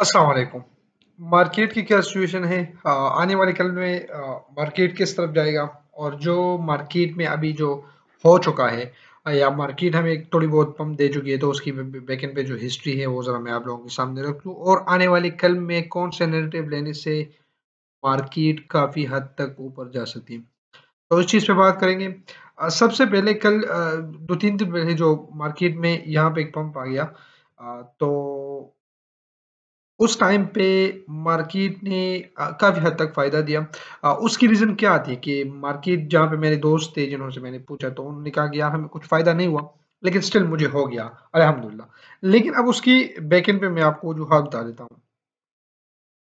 असलकुम मार्केट की क्या सिचुएशन है आ, आने वाले कल में आ, मार्केट किस तरफ जाएगा और जो मार्केट में अभी जो हो चुका है या मार्केट हमें थोड़ी बहुत पम्प दे चुकी है तो उसकी बैकेंड पे जो हिस्ट्री है वो ज़रा मैं आप लोगों के सामने रख लूँ और आने वाले कल में कौन से नेगेटिव लेने से मार्केट काफ़ी हद तक ऊपर जा सकती है तो इस चीज़ पर बात करेंगे आ, सबसे पहले कल दो तीन दिन पहले जो मार्केट में यहाँ पर एक पम्प आ गया तो उस टाइम पे मार्केट ने काफ़ी हद तक फ़ायदा दिया। उसकी रीज़न क्या थी कि मार्केट जहाँ पे मेरे दोस्त थे जिन्होंने मैंने पूछा तो उन्होंने कहा कि यार हमें कुछ फ़ायदा नहीं हुआ, लेकिन स्टिल मुझे हो गया अलहमदुल्ला लेकिन अब उसकी बैकेंड पे मैं आपको जो हाथ बता देता हूँ।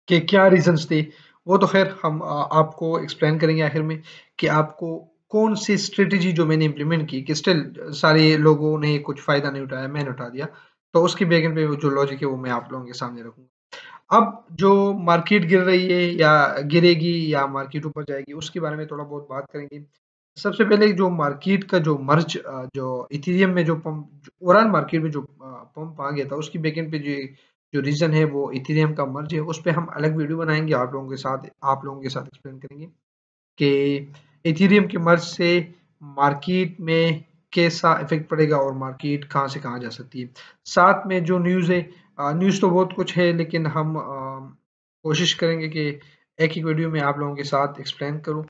कि क्या रीजन थे, वो तो ख़ैर हम आपको एक्सप्लेन करेंगे आखिर में कि आपको कौन-सी स्ट्रेटजी जो मैंने इम्प्लीमेंट की कि स्टिल सारे लोगों ने कुछ फ़ायदा नहीं उठाया, मैंने उठा दिया। तो उसकी बैकेंड पे जो लॉजिक है वो मैं आप लोगों के सामने रखूँगा। अब जो मार्केट गिर रही है या गिरेगी या मार्केट ऊपर जाएगी उसके बारे में थोड़ा बहुत बात करेंगे सबसे पहले जो मार्केट का जो मर्ज जो इथेरियम में जो पंप ओवरऑल मार्केट में जो पंप आ गया था उसकी बेकेंड पे जो जो रीजन है वो इथेरियम का मर्ज है उस पर हम अलग वीडियो बनाएंगे आप लोगों के साथ आप लोगों के साथ एक्सप्लेन करेंगे कि इथेरियम के मर्ज से मार्केट में कैसा इफेक्ट पड़ेगा और मार्केट कहाँ से कहाँ जा सकती है साथ में जो न्यूज़ है न्यूज़ तो बहुत कुछ है लेकिन हम कोशिश करेंगे कि एक ही वीडियो में आप लोगों के साथ एक्सप्लेन करूं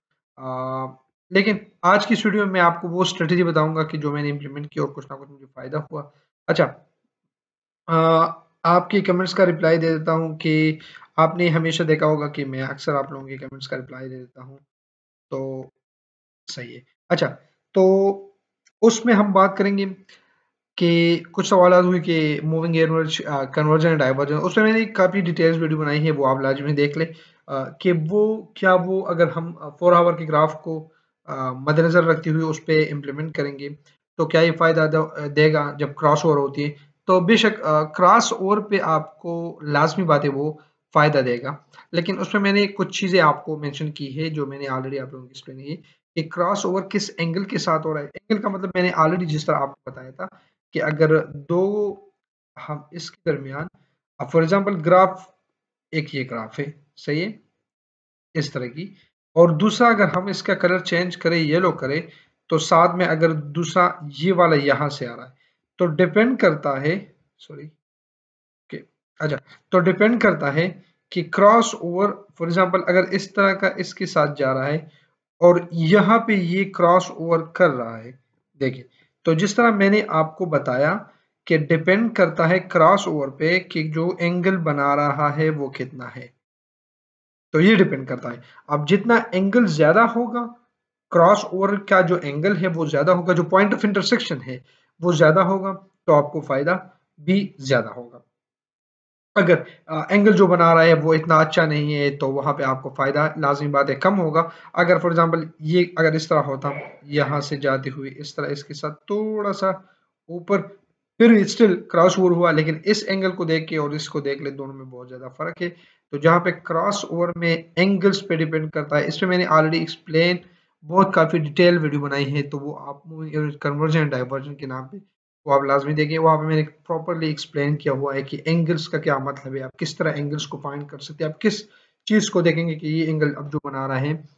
लेकिन आज की वीडियो में आपको वो स्ट्रेटेजी बताऊंगा कि जो मैंने इम्प्लीमेंट की और कुछ ना कुछ मुझे फ़ायदा हुआ अच्छा आ, आपके कमेंट्स का रिप्लाई दे देता हूँ कि आपने हमेशा देखा होगा कि मैं अक्सर आप लोगों के कमेंट्स का रिप्लाई दे देता हूँ तो सही है अच्छा तो उसमें हम बात करेंगे कि कुछ सवाल हुए कि moving air convergence and divergence उसमें मैंने काफ़ी डिटेल्स वीडियो बनाई है वो आप लाजमी देख लें कि वो क्या वो अगर हम फोर आवर के ग्राफ को मद्देनज़र रखते हुए उस पर इम्प्लीमेंट करेंगे तो क्या ये फ़ायदा देगा जब क्रॉस ओवर होती है तो बेशक क्रॉस ओवर पे आपको लाजमी बात है वो फ़ायदा देगा लेकिन उसमें मैंने कुछ चीज़ें आपको मेंशन की है जो मैंने ऑलरेडी आप लोगों की एक्सप्लेन की कि क्रॉस ओवर किस एंगल के साथ हो रहा है एंगल का मतलब मैंने ऑलरेडी जिस तरह आपको बताया था कि अगर दो हम इसके दरमियान अब फॉर एग्जांपल ग्राफ एक ये ग्राफ है सही है इस तरह की और दूसरा अगर हम इसका कलर चेंज करें येलो करें तो साथ में अगर दूसरा ये वाला यहाँ से आ रहा है तो डिपेंड करता है सॉरी अच्छा तो डिपेंड करता है कि क्रॉस ओवर फॉर एग्जाम्पल अगर इस तरह का इसके साथ जा रहा है और यहाँ पे ये क्रॉस ओवर कर रहा है देखिए तो जिस तरह मैंने आपको बताया कि डिपेंड करता है क्रॉस ओवर पे कि जो एंगल बना रहा है वो कितना है तो ये डिपेंड करता है अब जितना एंगल ज्यादा होगा क्रॉस ओवर का जो एंगल है वो ज्यादा होगा जो पॉइंट ऑफ इंटरसेक्शन है वो ज्यादा होगा तो आपको फायदा भी ज्यादा होगा अगर एंगल जो बना रहा है वो इतना अच्छा नहीं है तो वहाँ पे आपको फ़ायदा लाजमी बात है कम होगा अगर फॉर एग्जांपल ये अगर इस तरह होता यहाँ से जाती हुई इस तरह इसके साथ थोड़ा सा ऊपर फिर स्टिल क्रॉस ओवर हुआ लेकिन इस एंगल को देख के और इसको देख ले दोनों में बहुत ज़्यादा फ़र्क है तो जहाँ पे क्रॉस ओवर में एंगल्स पे डिपेंड करता है इस पर मैंने ऑलरेडी एक्सप्लेन बहुत काफ़ी डिटेल वीडियो बनाई है तो वो आप कन्वर्जन डाइवर्जन के नाम पर वो आप लाजमी देखिए वहाँ पे मैंने प्रॉपरली एक्सप्लेन किया हुआ है कि एंगल्स का क्या मतलब है आप किस तरह एंगल्स को फाइंड कर सकते हैं आप किस चीज़ को देखेंगे कि ये एंगल अब जो बना रहे हैं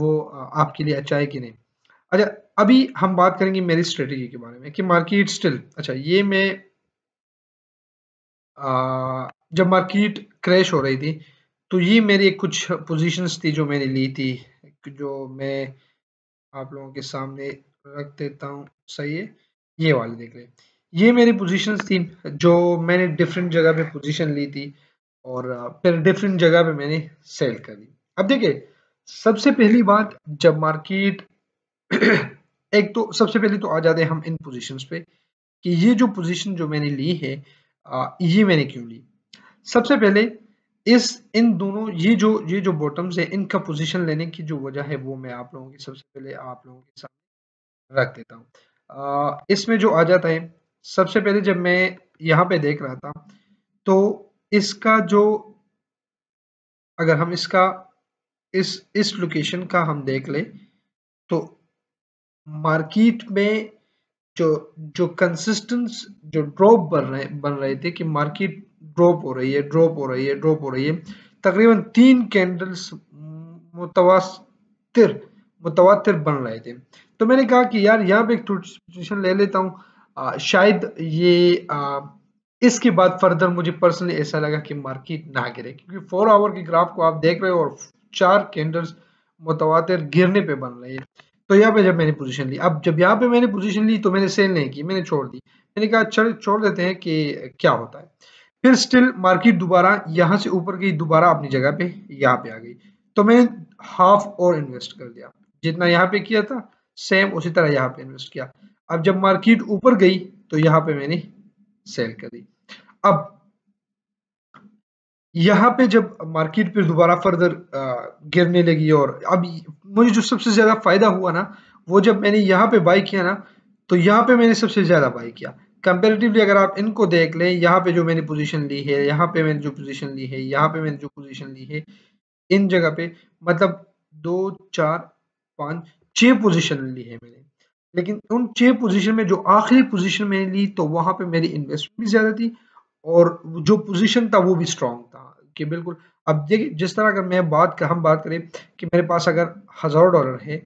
वो आपके लिए अच्छा है कि नहीं अच्छा अभी हम बात करेंगे मेरी स्ट्रेटेजी के बारे में कि मार्केट स्टिल अच्छा ये मैं आ, जब मार्केट क्रैश हो रही थी तो ये मेरी कुछ पोजीशंस थी जो मैंने ली थी जो मैं आप लोगों के सामने रख देता हूँ सही है ये वाली देख ले ये मेरी पोजीशन थी जो मैंने डिफरेंट जगह पे पोजीशन ली थी और फिर डिफरेंट जगह पे मैंने सेल कर करी अब देखिए सबसे पहली बात जब मार्केट एक तो सबसे पहले तो आ जाते हैं हम इन पोजीशन पे कि ये जो पोजीशन जो मैंने ली है ये मैंने क्यों ली सबसे पहले इस इन दोनों ये जो ये जो बॉटम्स है इनका पोजीशन लेने की जो वजह है वो मैं आप लोगों की सबसे पहले आप लोगों के सामने रख देता हूँ इसमें जो आ जाता है सबसे पहले जब मैं यहाँ पे देख रहा था तो इसका जो अगर हम इसका इस इस लोकेशन का हम देख ले तो मार्केट में जो जो कंसिस्टेंस जो ड्रॉप बन रहे बन रहे थे कि मार्केट ड्रॉप हो रही है ड्रॉप हो रही है ड्रॉप हो रही है तकरीबन तीन कैंडल्स मुतवास्तर मुतवातिर बन रहे थे तो मैंने कहा कि यार यहाँ पे एक सिचुएशन ले लेता हूँ शायद ये आ, इसके बाद फर्दर मुझे पर्सनली ऐसा लगा कि मार्केट ना गिरे क्योंकि फोर आवर के ग्राफ को आप देख रहे हो और चार कैंडल्स मुतवातर गिरने पे बन रहे हैं तो यहाँ पे जब मैंने पोजीशन ली अब जब यहाँ पे मैंने पोजीशन ली तो मैंने सेल नहीं की मैंने छोड़ दी मैंने कहा चल अच्छा, छोड़ देते हैं कि क्या होता है फिर स्टिल मार्केट दोबारा यहाँ से ऊपर गई दोबारा अपनी जगह पे यहाँ पे आ गई तो मैंने हाफ और इन्वेस्ट कर दिया जितना यहाँ पे किया था सेम उसी तरह यहाँ पे इन्वेस्ट किया अब जब मार्केट ऊपर गई तो यहाँ पे मैंने सेल करी अब यहाँ पे जब मार्केट पे दोबारा फर्दर गिरने लगी और अब मुझे जो सबसे ज्यादा फायदा हुआ ना वो जब मैंने यहाँ पे बाई किया ना तो यहाँ पे मैंने सबसे ज्यादा बाई किया कंपेरेटिवली अगर आप इनको देख लें यहाँ पे जो मैंने पोजीशन ली है यहाँ पे मैंने जो पोजीशन ली है यहाँ पे मैंने जो पोजीशन ली है इन जगह पे मतलब दो चार पान छह पोजिशन ली है मैंने लेकिन उन छह पोजिशन में जो आखिरी पोजिशन मैंने ली तो वहां पे मेरी इन्वेस्टमेंट भी ज्यादा थी और जो पोजिशन था वो भी स्ट्रांग था कि बिल्कुल अब देखिए जिस तरह अगर मैं बात कर हम बात करें कि मेरे पास अगर हज़ार डॉलर है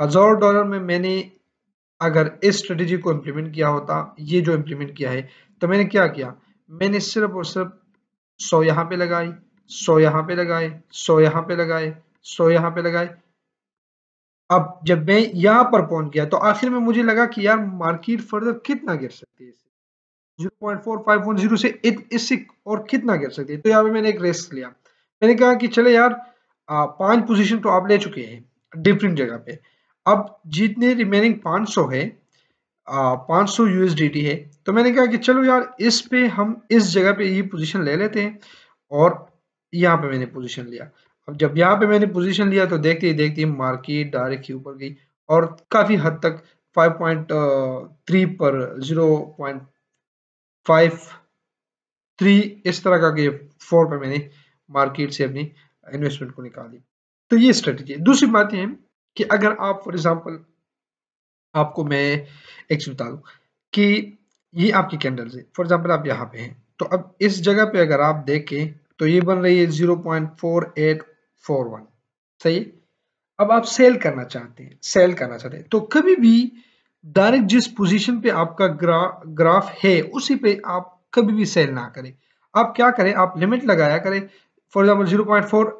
हज़ार डॉलर में मैंने अगर इस स्ट्रेटेजी को इम्प्लीमेंट किया होता ये जो इम्प्लीमेंट किया है तो मैंने क्या किया मैंने सिर्फ और सिर्फ सौ यहाँ पे लगाई सौ यहाँ पे लगाए सौ यहाँ पे लगाए सौ यहाँ पे लगाए अब जब मैं यहाँ पर पहुंच गया तो आखिर में मुझे लगा कि यार मार्केट फर्दर कितना गिर सकती है जीरो से इससे और कितना गिर सकती है तो यहाँ पे मैंने एक रेस्ट लिया मैंने कहा कि चले यार पांच पोजिशन तो आप ले चुके हैं डिफरेंट जगह पे अब जितने रिमेनिंग सौ है पांच सौ यूएसडीटी है तो मैंने कहा कि चलो यार इस पे हम इस जगह पे ये पोजीशन ले लेते हैं और यहाँ पे मैंने पोजीशन लिया अब जब यहाँ पे मैंने पोजीशन लिया तो देखते ही देखते ही मार्केट डायरेक्ट ही ऊपर गई और काफ़ी हद तक 5.3 पर 0.53 इस तरह का के फोर पर मैंने मार्केट से अपनी इन्वेस्टमेंट को निकाली तो ये स्ट्रेटजी है दूसरी बात ये कि अगर आप फॉर एग्जाम्पल आपको मैं एक चीज बता दू कि ये आपकी कैंडल्स है फॉर एग्जाम्पल आप यहाँ पे हैं तो अब इस जगह पे अगर आप देखें तो ये बन रही है zero point four eight four one सही अब आप सेल करना चाहते हैं सेल करना चाहते हैं तो कभी भी डायरेक्ट जिस पोजीशन पे आपका ग्रा, ग्राफ है उसी पे आप कभी भी सेल ना करें आप क्या करें आप लिमिट लगाया करें for example zero point four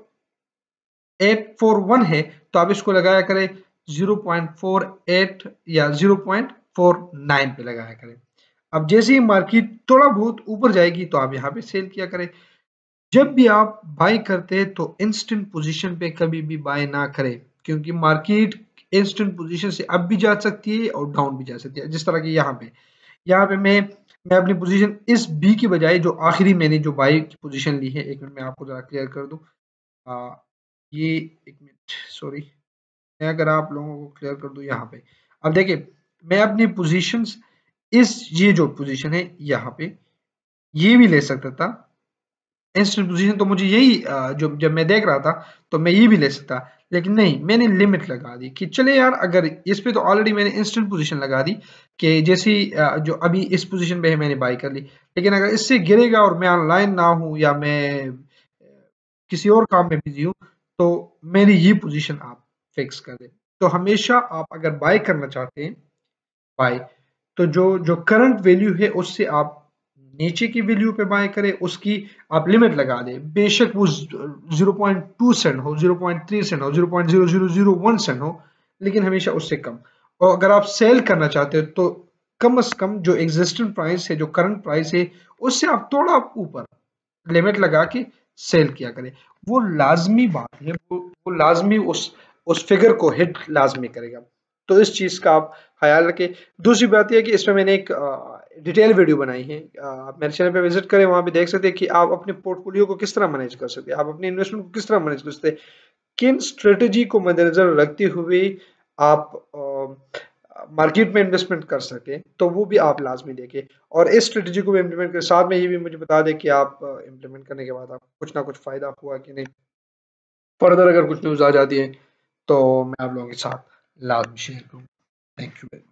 eight four one है तो आप इसको लगाया करें जीरो पॉइंट फोर एट या जीरो पॉइंट फोर नाइन पे लगाया करें अब जैसे ही मार्केट थोड़ा बहुत ऊपर जाएगी तो आप यहाँ पे सेल किया करें जब भी आप बाय करते हैं तो इंस्टेंट पोजीशन पे कभी भी बाय ना करें क्योंकि मार्केट इंस्टेंट पोजीशन से अप भी जा सकती है और डाउन भी जा सकती है जिस तरह की यहाँ पे यहाँ पे मैं मैं अपनी पोजीशन इस बी की बजाय जो आखिरी मैंने जो बाई की पोजीशन ली है एक मिनट में आपको जरा क्लियर कर दूँ ये एक मिनट सॉरी मैं अगर आप लोगों को क्लियर कर दूँ यहाँ पे अब देखिए मैं अपनी पोजीशंस इस ये जो पोजीशन है यहाँ पे ये भी ले सकता था इंस्टेंट तो मुझे यही जो जब मैं देख रहा था तो मैं ये भी ले सकता लेकिन नहीं मैंने लिमिट लगा दी कि चले यार अगर इस पे तो ऑलरेडी मैंने इंस्टेंट पोजीशन लगा दी कि जैसी जो अभी इस पोजीशन पे है मैंने बाई कर ली लेकिन अगर इससे गिरेगा और मैं ऑनलाइन ना हूँ या मैं किसी और काम में बिजी हूँ तो मेरी ये पोजीशन आप फिक्स कर दें तो हमेशा आप अगर बाय करना चाहते हैं बाय तो जो जो करंट वैल्यू है उससे आप नीचे की वैल्यू पे बाय करे उसकी आप लिमिट लगा दें बेशक वो 0.2 सेंट हो 0.3 सेंट हो 0.0001 सेंट हो लेकिन हमेशा उससे कम और अगर आप सेल करना चाहते हो तो कम से कम जो एग्जिस्टेंट प्राइस है जो करंट प्राइस है उससे आप थोड़ा ऊपर लिमिट लगा के सेल किया करें वो लाजमी बात है वो, वो लाजमी उस उस फिगर को हिट लाजमी करेगा तो इस चीज़ का आप ख्याल रखें दूसरी बात यह कि इसमें मैंने एक डिटेल वीडियो बनाई है आप मेरे चैनल पे विजिट करें वहां पे देख सकते हैं कि आप अपने पोर्टफोलियो को किस तरह मैनेज कर सकते हैं आप अपने इन्वेस्टमेंट को किस तरह मैनेज कर सकते किन स्ट्रेटेजी को मद्देनजर रखते हुए आप मार्केट में इन्वेस्टमेंट कर सके तो वो भी आप लाजमी देखें और इस स्ट्रेटजी को भी इम्प्लीमेंट करें साथ में ये भी मुझे बता दें कि आप इम्प्लीमेंट करने के बाद आप कुछ ना कुछ फ़ायदा हुआ कि नहीं फर्दर अगर कुछ न्यूज़ आ जाती है तो मैं आप लोगों के साथ loud machine gun. Thank you very much.